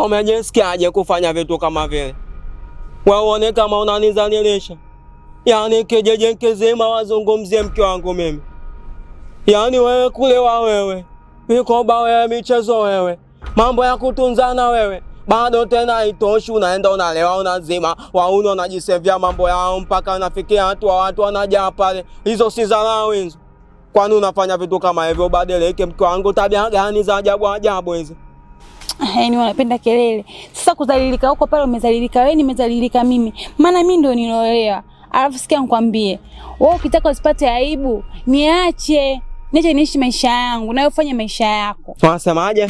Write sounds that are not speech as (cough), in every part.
Umejisikiaje kufanya vitu kama vile? Wewe uone kama unanizanilisha, Yaani kijiji kizima wazungumzie mke wangu mimi. Yaani wewe kulewa wewe, mikoba wewe, michezo wewe, mambo ya kutunzana wewe, bado tena itoshi, Unaenda unalewa, unazima, wauni wanajisevia mambo yao mpaka nafikia hatua watu wanajaa pale. Hizo si dharau hizo. Kwani unafanya vitu kama hivyo? Ubadilike mke wangu, tabia gani za ajabu ajabu hizi? (laughs) yani wanapenda kelele. Sasa kuzalilika huko pale, umezalilika wewe, nimezalilika mimi, maana mimi ndio niliolewa. Alafu sikia nikwambie, wewe ukitaka usipate aibu, niache niache niishi maisha yangu, nawe ufanye maisha yako. Wanasemaje?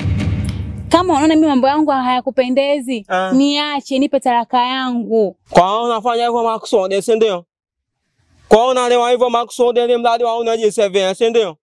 kama unaona mimi mambo yangu hayakupendezi, ah. niache nipe talaka yangu. Kwa unafanya hivyo makusudi, si ndio? Kwa unalewa hivyo makusudi, ili mradi wa jinsi vile, si ndio?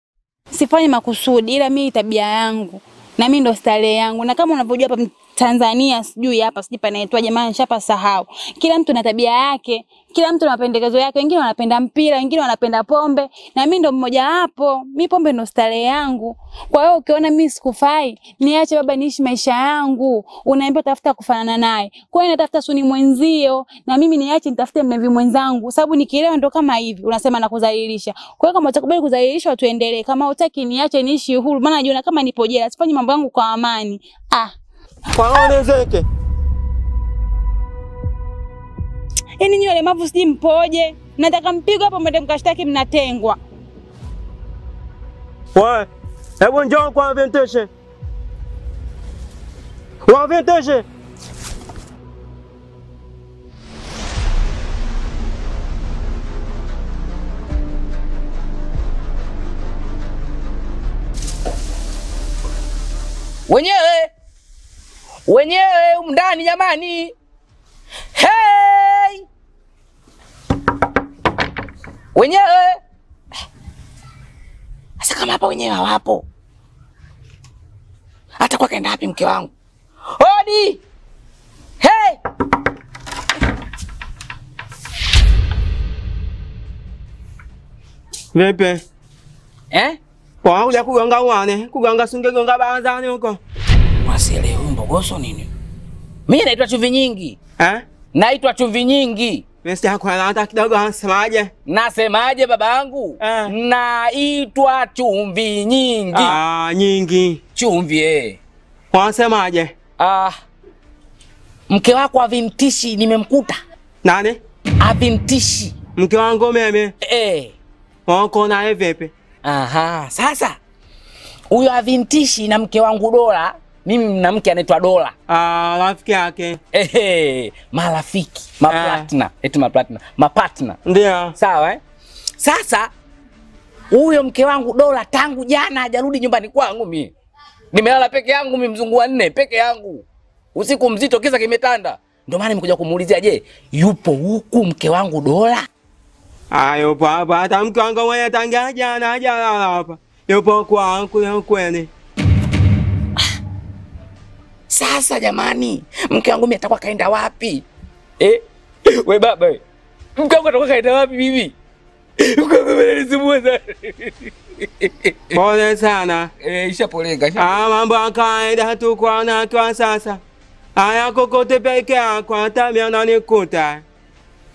Sifanye makusudi, ila mimi tabia yangu na mimi ndo starehe yangu, na kama unavyojua hapa Tanzania sijui hapa sijui panaitwa jamani, shapa sahau. Kila mtu na tabia yake, kila mtu na mapendekezo yake. Wengine wanapenda mpira, wengine wanapenda pombe, na mimi ndo mmoja wapo. Mi pombe ndo starehe yangu. Kwa hiyo ukiona mimi sikufai, niache baba, niishi maisha yangu. Unaambia tafuta kufanana naye, kwa hiyo natafuta suni mwenzio, na mimi niache nitafute mlevi mwenzangu, sababu nikielewa ndo kama hivi unasema nakudhalilisha. Kwa hiyo kama utakubali kudhalilishwa, tuendelee. Kama utaki, niache niishi huru, maana najiona kama nipo jela, sifanyi mambo yangu kwa amani ah Panaonezeke. Yaani nyinyi walemavu sijui mpoje? Nataka mpigwe hapo mwende mkashtaki mnatengwa. Wewe, hebu njoo kwa Venteshe. Kwa Venteshe. wenyewe umndani jamani. Hey! Wenyewe sasa, kama hapa wenyewe hawapo, hata kwa kaenda wapi mke wangu? Hodi! Hey! Vipi? Eh? Kwa uja kuganga wane, kuganga sunge gonga banzani huko. Mbogoso nini? Mimi naitwa chumvi nyingi eh? Naitwa chumvi nyingi kidogo. Anasemaje? Nasemaje babangu eh? Naitwa chumvi nyingi. Ah, nyingi chumvi eh. Wanasemaje? Ah, mke wako avimtishi, nimemkuta. Nani? Avimtishi mke wangu mimi eh. Wako na vipi? Aha, sasa huyo avimtishi na mke wangu Dola mimi na mke anaitwa Dola. Ah, rafiki yake. Ehe, marafiki, ah. maplatna, eti maplatna, mapatna. Ndio. Sawa eh? Sasa huyo mke wangu Dola tangu jana hajarudi nyumbani kwangu mimi. Nimelala peke yangu mimi mzungu wa nne peke yangu. Usiku mzito kisa kimetanda. Ndio maana nimekuja kumuulizia, je, yupo huku mke wangu Dola? Ah, yupo hapa. Hata mke wangu wewe tangia jana hajalala hapa. Yupo kwangu yuko kwene. Sasa jamani, mke wangu mimi atakuwa kaenda wapi eh? We baba mke wangu atakuwa kaenda wapi bibi? Mke wangu ananisumbua sana. Pole sana. Eh, isha ishapoleka. Ah, mambo ya kawaida tu kwa na kwa sasa. Haya kokote peke yako hata mimi unanikuta.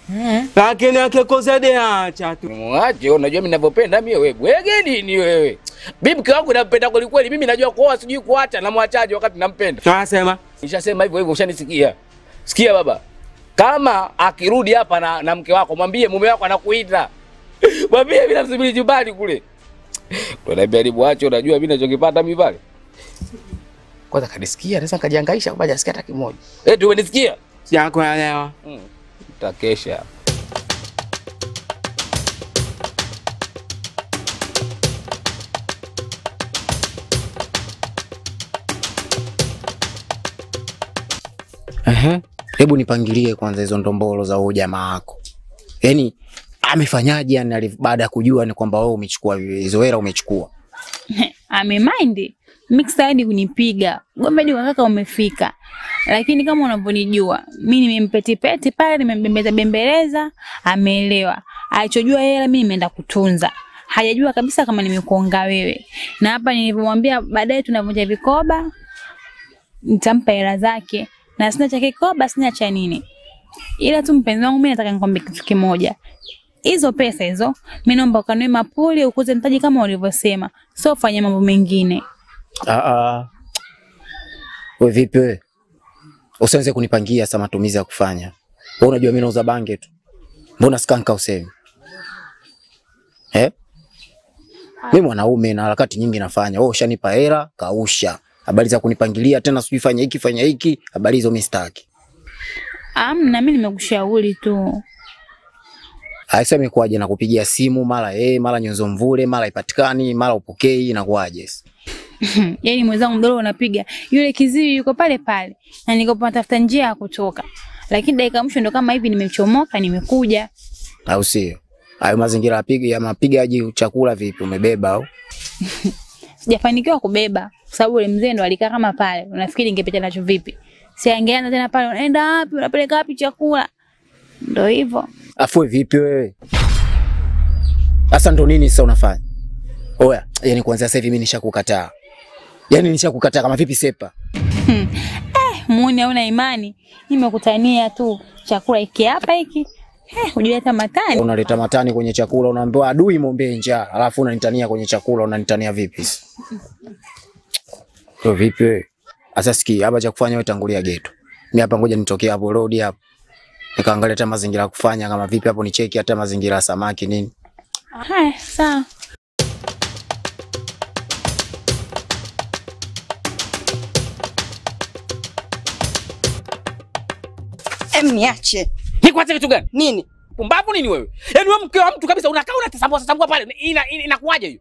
Mm. Eh? Lakini akikosa de acha tu. Mwache, unajua mimi ninavyopenda mimi wewe. Bwege nini wewe? Bibi mke wangu nampenda kweli kweli. Mimi najua kuoa sijui kuacha na mwachaje wakati nampenda. Nasema. Nishasema hivyo hivyo ushanisikia. Sikia baba. Kama akirudi hapa na, na mke wako mwambie mume wako anakuita. (laughs) Mwambie mimi namsubiri nyumbani kule. Tunaambia ni mwache unajua mimi nachokipata mimi pale. Kwanza kanisikia, sasa kajihangaisha kwa ajili asikia hata kimoja. Eh, hey, tumenisikia. Sijakuelewa. Mm. Takesha. Ehe, mhm. hebu nipangilie kwanza hizo ndombolo za huyu jamaa wako. Yaani amefanyaje yani baada ya kujua ni kwamba wewe umechukua hizo hela umechukua? (laughs) Amemind. Mixer hadi kunipiga. Ngombe ni kaka umefika. Lakini kama unavyonijua, mimi nimempetipeti pale nimembembeza bembeleza, ameelewa. Alichojua hela mimi nimeenda kutunza hajajua kabisa kama nimekuonga wewe. Na hapa nilivyomwambia, baadaye tunavunja vikoba, nitampa hela zake na sina cha kikoba, sina cha nini, ila tu mpenzi wangu, mimi nataka nikwambie kitu kimoja hizo pesa hizo mimi naomba ukanue mapuli ukuze mtaji kama ulivyosema, sio fanya mambo mengine. Ah ah. Wewe vipi wewe? Usianze kunipangia sa matumizi ya kufanya. Wewe unajua mimi nauza bange tu. Mbona skanka usemi? Eh? Mimi mwanaume na harakati nyingi nafanya. Wewe ushanipa hela, kausha habari za kunipangilia tena, sijui fanya hiki fanya hiki, habari hizo mimi sitaki. na mimi nimekushauri tu. Aisha, imekuwaje? kupigia simu mara yeye, mara Nyonzo Mvule, mara ipatikani, mara upokei, inakuwaje? (laughs) Yaani mwenzangu mdogo unapiga, yule kiziwi yuko pale pale, na nikopo natafuta njia ya kutoka, lakini dakika mwisho ndo kama hivi nimechomoka, nimekuja, au sio? Hayo mazingira ya mapigaji chakula vipi, umebeba au? (laughs) sijafanikiwa kubeba kwa sababu yule mzee ndo alikaa kama pale. Unafikiri ningepita nacho vipi? Si tena pale, unaenda wapi? Unapeleka wapi chakula? Ndo hivyo. Afue vipi wewe? Sasa ndo nini sasa unafanya? Oya, yani kuanzia sasa hivi mimi nishakukataa. Yani nishakukataa kama vipi sepa? Hmm. Eh, muone una imani. Nimekutania tu chakula iki hapa hiki Eh, unaleta matani, unaleta matani kwenye chakula, unaambiwa adui mombe njaa, alafu unanitania kwenye chakula. Unanitania vipi? Ndio vipi wewe? Sasa sikia, hapa cha kufanya wewe, tangulia geto. Mimi hapa ngoja nitokee hapo road hapo. nikaangalia hata mazingira ya kufanya kama vipi hapo, nicheki hata mazingira ya samaki nini. Haya, sawa. Niache. Nikuache kitu gani? Nini? Pumbavu nini wewe? Yaani wewe mke wa mtu kabisa unakaa unatisambua sambua pale. Inakuaje hiyo?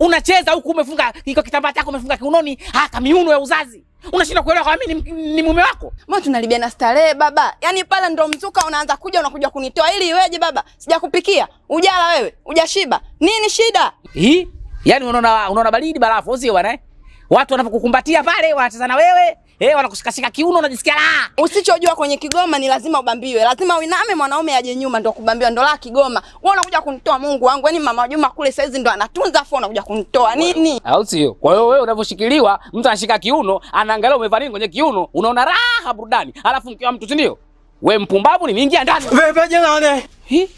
Unacheza huku umefunga iko kitambaa chako umefunga kiunoni, haka miuno ya uzazi. Unashinda kuelewa kwa mimi ni, mume wako. Mbona tunalibia na starehe baba? Yaani pale ndo mzuka unaanza kuja unakuja kunitoa ili iweje baba? Sijakupikia. Ujala wewe, ujashiba. Nini shida? Hii? Yaani unaona unaona baridi barafu, sio bwana eh? Watu wanapokukumbatia pale wanacheza na wewe, Eh, wanakushikashika kiuno unajisikia la. Usichojua kwenye Kigoma ni lazima ubambiwe. Lazima uiname mwanaume aje nyuma ndo kubambiwa ndio la Kigoma. Wewe unakuja kunitoa Mungu wangu. Yaani Mama Juma kule saizi ndo anatunza afu unakuja kunitoa nini? Au sio? Kwa hiyo wewe unavyoshikiliwa, mtu anashika kiuno, anaangalia umevalia kwenye kiuno, unaona raha burudani. Alafu mkiwa mtu ndio. Wewe mpumbavu ni mingia ndani. Wewe jamani. Hii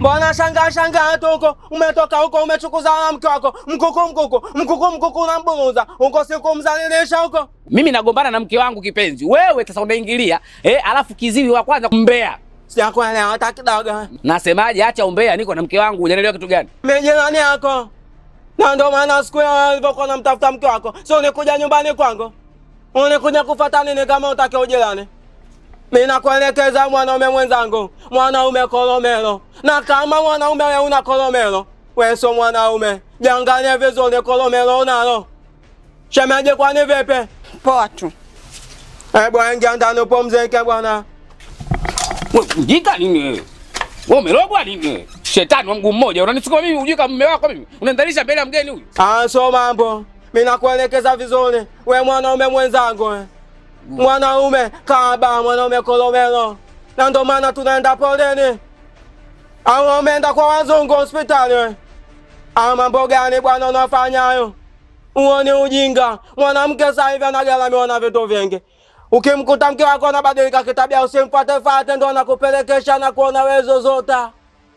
Mbona shanga shanga tuko umetoka huko umechukuza na mke wako mkuku mkuku mkuku mkuku unamburuza uko siku mzalilisha huko. Mimi nagombana na mke wangu kipenzi, wewe sasa unaingilia eh, alafu kiziwi wa kwanza mbea Sijakuelewa hata kidogo. Nasemaje? Acha umbea, niko na mke wangu. Unaelewa kitu gani? Mimi yako, na ndo maana siku alivyokuwa namtafuta mke wako, sio nikuja nyumbani kwangu, unikuja kufuata nini kama utake ujirani? Ninakuelekeza mwanaume mwenzangu, mwanaume Kolomelo, na kama mwanaume wewe una Kolomelo, wewe sio mwanaume. Jiangalie vizuri, Kolomelo unalo. Shemeji, kwani vipi? Poa tu. Hebu ingia ndani upumzike bwana. Ujika nini wewe? Wewe umerogwa nini? Shetani wa mguu mmoja, unanisukuma mimi ujika mume wako mimi? Unanidhalisha mbele ya mgeni huyu? Ah, so mambo. Mimi nakuelekeza vizuri, wewe mwanaume mwenzangu mwanaume kaba mwanaume Kolomelo, na ndo maana tunaenda poleni. Au umeenda kwa wazungu hospitali we? Au mambo gani bwana unafanyayo? Uone ujinga. Mwanamke sasa hivi anagharamiwa na vitu vingi. Ukimkuta mke wako anabadilika kitabia, usimfuate fate, ndo anakupelekesha na kuona wezo zota,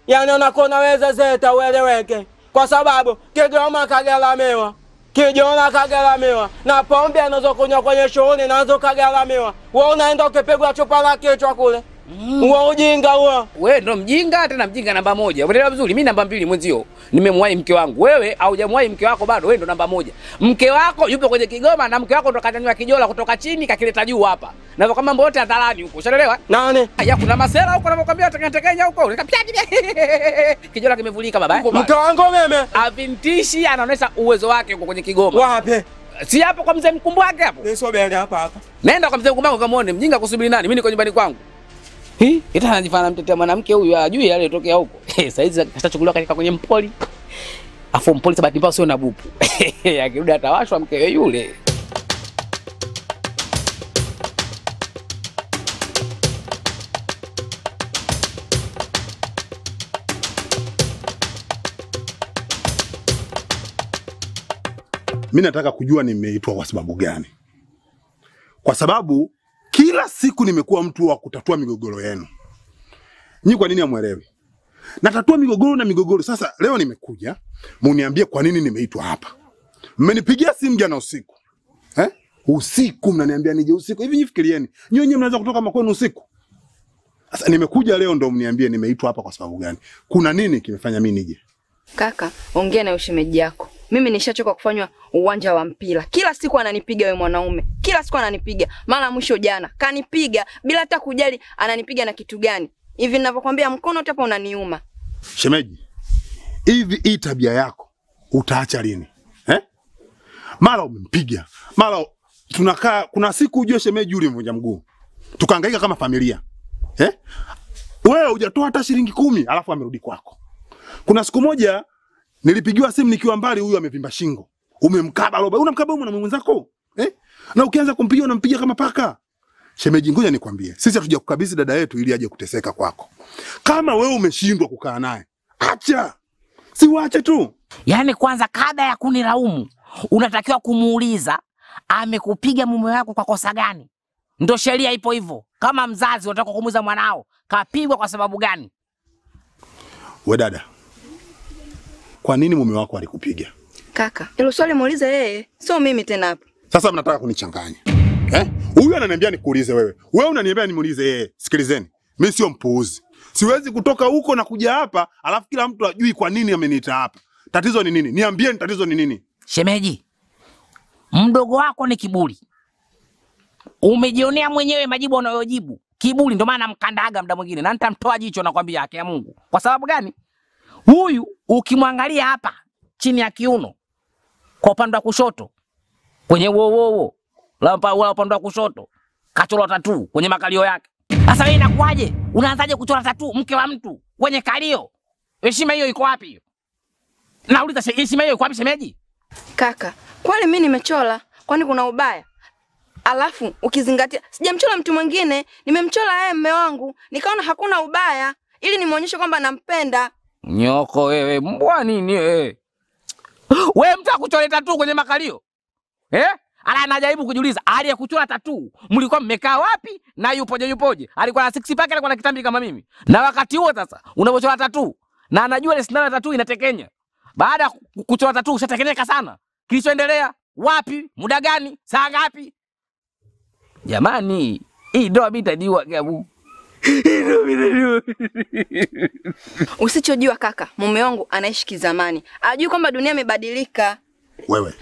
yani anakuona weze zeta, ueleweke, kwa sababu Kigoma kagharamiwa Kijona kagaramiwa na pombe anazokunywa kwenye shughuli nazo kagaramiwa. Wewe unaenda ukipigwa chupa la kichwa kule. Mm. ujinga huo. Wewe ndo mjinga tena mjinga namba moja. Unaelewa vizuri mimi namba mbili mwenzio. Nimemwahi mke wangu. Wewe haujamwahi mke wako bado wewe ndo namba moja. Mke wako yupo kwenye Kigoma na mke wako ndo kanyanywa kijola kutoka chini kakileta juu hapa. Na hivyo kama mbote hadharani huko. Ushaelewa? Nani? Ya kuna masera huko anakuambia atakentekenya huko. (laughs) Kijola kimevulika baba. Eh? Mke wangu meme. Avintishi anaonesha uwezo wake huko kwenye Kigoma. Wapi? Si hapo kwa mzee wake hapo. Nisobele hapa hapa. Nenda kwa mzee mkumbwake ukamuone mjinga kusubiri nani? Mimi niko nyumbani kwangu. Hii ita anajifanya mtetea mwanamke huyu ajui yale yotokea huko. (laughs) Eh, saizi kashachukuliwa katika kwenye mpoli. Afu mpoli sabati mbao sio na bupu. (laughs) Akirudi atawashwa mkewe yule. Mimi nataka kujua nimeitwa kwa sababu gani? Kwa sababu kila siku nimekuwa mtu wa kutatua migogoro yenu nyinyi. Kwa nini hamwelewi? Natatua migogoro na migogoro. Sasa leo nimekuja muniambie kwa nini nimeitwa hapa. Mmenipigia simu jana usiku eh? Usiku mnaniambia nije usiku hivi. Nifikirieni nyinyi wenyewe mnaweza kutoka makwenu usiku? Sasa nimekuja leo ndo mniambie nimeitwa hapa kwa sababu gani? Kuna nini kimefanya mimi nije? Kaka, ongea na ushemeji yako. Mimi nishachoka kufanywa uwanja wa mpira. Kila siku ananipiga we mwanaume, kila siku ananipiga. Mara mwisho jana kanipiga bila hata kujali ananipiga na kitu gani. Hivi ninavyokwambia mkono hapa unaniuma. Shemeji, hivi hii tabia yako utaacha lini eh? Mara umempiga mara tunakaa. Kuna siku ujue shemeji, ulimvunja mguu tukahangaika kama familia eh? Wewe hujatoa hata shilingi kumi alafu amerudi kwako kuna siku moja nilipigiwa simu nikiwa mbali, huyu amevimba shingo. Umemkaba roba. Unamkaba mwana mwenzako? Eh? Na ukianza kumpiga unampiga kama paka. Shemeji, ngoja nikwambie. Sisi hatuja kukabidhi dada yetu ili aje kuteseka kwako. Kama wewe umeshindwa kukaa naye, acha. Si waache tu. Yaani kwanza kabla ya kunilaumu, unatakiwa kumuuliza amekupiga mume wako kwa kosa gani? Ndio sheria ipo hivyo. Kama mzazi unataka kumuuliza mwanao, kapigwa kwa sababu gani? We dada, kwa nini mume wako alikupiga? Kaka, hilo swali muulize yeye, sio mimi tena hapa. Sasa mnataka kunichanganya. Eh? Huyu ananiambia nikuulize wewe. Wewe unaniambia nimuulize yeye. Sikilizeni. Mimi sio mpuuzi. Siwezi kutoka huko na kuja hapa alafu kila mtu ajui kwa nini ameniita hapa. Tatizo ni nini? Niambieni tatizo ni nini? Shemeji. Mdogo wako ni kiburi. Umejionea mwenyewe majibu unayojibu. Kiburi ndio maana mkandaga mda mwingine. Na nitamtoa jicho na kwambia haki ya Mungu. Kwa sababu gani? Huyu ukimwangalia hapa chini ya kiuno kwa upande wa kushoto kwenye uowowo la upande wa kushoto kachora tatu kwenye makalio yake. Sasa wewe inakuwaje? Unaanzaje kuchora tatu mke wa mtu kwenye kalio? Heshima hiyo iko wapi hiyo? Nauliza, heshima hiyo iko wapi shemeji? Kaka, kwani mimi nimechora? Kwani kuna ubaya? Alafu ukizingatia sijamchora mtu mwingine, nimemchora yeye mme wangu, nikaona hakuna ubaya ili nimuonyeshe kwamba nampenda. Nyoko wewe, mbwa nini wewe? Wewe mtu akuchora tatu kwenye makalio. Eh? Ala anajaribu kujiuliza, aliyekuchora tatu mlikuwa mmekaa wapi na yupoje yupoje? Alikuwa na six pack alikuwa na kitambi kama mimi. Na wakati huo sasa unapochora tatu na anajua ile sindano ya tatu inatekenya. Baada ya kuchora tatu ushatekenyeka sana. Kilichoendelea wapi? Muda gani? Saa ngapi? Jamani, hii ndoa mimi nitadiwa gabu. (laughs) Usichojua kaka, mume wangu anaishi kizamani, ajui kwamba dunia imebadilika. Wewe